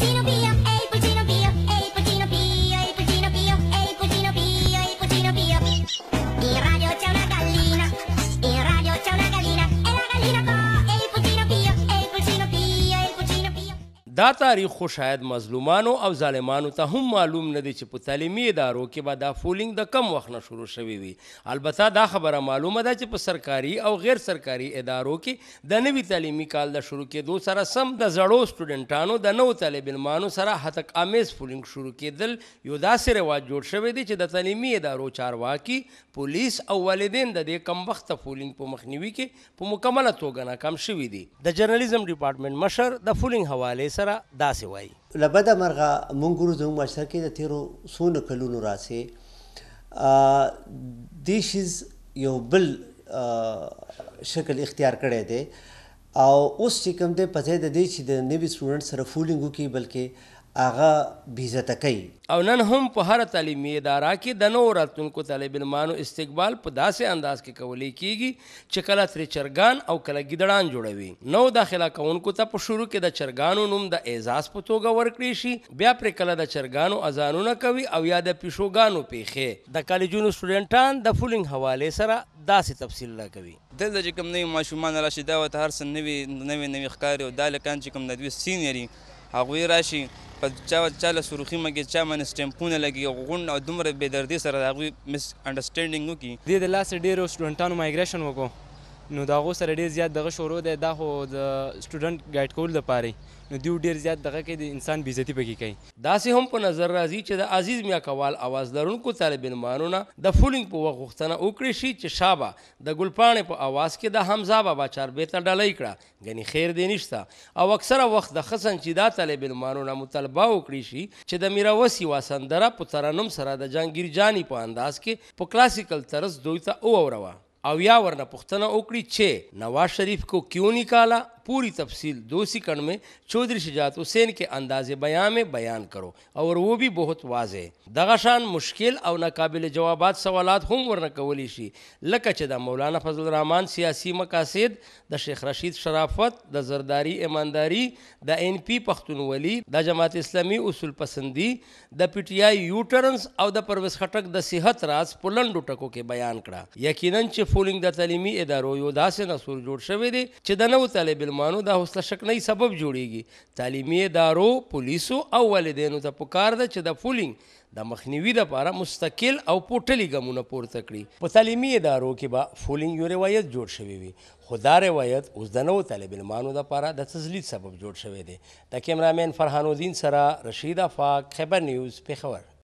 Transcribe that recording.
know. دا تاریخ خو شاید مظلومانو او ظالمانو ته هم معلوم نه دی چې په تعلیمي ادارو کې به دا فولینګ د کم وخت نه شروع شوی وي البته دا خبره معلومه ده چې په سرکاري او غیر سرکاري ادارو کې د نوي تعلیمي کال د شروع کېدو سره سم د زړو سټوډنټانو د نوو طالبالمانو سره هتک امیز فولینګ شروع کېدل یو داسې رواج جوړ شوی دی چې د تعلیمي ادارو چارواکي پولیس او والدین د دې کم وخت فولینګ په مخنیوي کې په مکمله توګه ناکام شوي دي د جرنالیزم ډپارټمنټ مشر د فولینګ حواله سره سره داسې وایي لبد مرغه مونږ ګورو زموږ معاشره کې د تیرو څونه کلونو راسې دې شیز یو بل شکل اختیار کړی دی او اوس چې کوم دی په ځای د دې چې د نوي سټوډنټ سره فولینګ وکړي بلکې هغه بیزته کوي او نن هم په هر تعلیمي اداره کې د نو راتونکو طالب علمانو استقبال په داسې انداز کې کولې کیږي چې کله تر چرګان او کله ګډړان جوړوي نو داخله کونکو ته په شروع کې د چرګانو نوم د اعزاز په توګه ورکړي شي بیا پر کله د چرګانو اذانونه کوي او یا د پیشوګانو پیخې د کالجونو سټوډنټان د فولینګ حواله سره داسې تفصیل را کوي دلته چې کوم نوي ماشومان راشي دا ورته هر څه نوي نوي نوي ښکاري او دا لکان چې کوم د دوی سینیري هغوی راشي په چا چا له سرخي مګي چا من سټمپونه لګي غون او دومره بې دردي سره د هغوی مس انډرستانډینګ وکړي دې د لاسه ډېرو سټوډنټانو مایګریشن وکړو نو دا غو سره ډیر زیات دغه شروع دی دا خو د سټوډنټ ګایډ کول لپاره نو دیو ډیر زیات دغه کې د انسان بیزتی پکې کوي دا سه هم په نظر راځي چې د عزیز میا کوال आवाज لرونکو طالب علمانونه د فولینګ په وخت غوښتنه وکړي شي چې شابه د ګلپانې په आवाज کې د حمزه بابا چاربېته ډلې کړه غني خیر دی نشته او اکثره وخت د خصن چې دا طالب علمانونه مطالبه وکړي شي چې د میراوس یو سندره په ترنم سره د جانګیر جانی په انداز کې په کلاسیکل طرز دوی ته اووروا اویا ورنه پوښتنه وکړي چې نواز شریف کو کیوں نکالا पूरी तफसील दोसी कण में चौधरी शजात हुसैन के अंदाज बयां में बयान करो और वो भी बहुत वाज है दगाशान मुश्किल और नाकबिल जवाबात सवालات هم ورنه کولی شي لکه چې د مولانا فضل الرحمن سیاسي مقاصد د شیخ رشید شرافت د زرداری ایمانداری د ان پی پښتونولي د جماعت اسلامي اصول پسندي د پی ټی آی یوټرنس او د پرویز خټک د صحت راز پلندو ټکو کې بیان کړه یقینا چې فولینګ د تعلیمي ادارو یو داسې نسور جوړ شوی دی چې د نو طالب ماشومانو د حوصله شکنۍ سبب جوړیږي تعلیمي ادارو پولیسو او والدینو ته پکار ده چې د فولینګ د مخنیوي لپاره مستقل او پورټلي ګامونه پورته کړي په تعلیمي ادارو کې به فولینګ یو روایت جوړ شوی وي خو دا روایت اوس د نوو طالب علمانو لپاره د تزلید سبب جوړ شوی دی د کیمرامین فرحان الدین سره رشید افاق خبر نیوز پېښور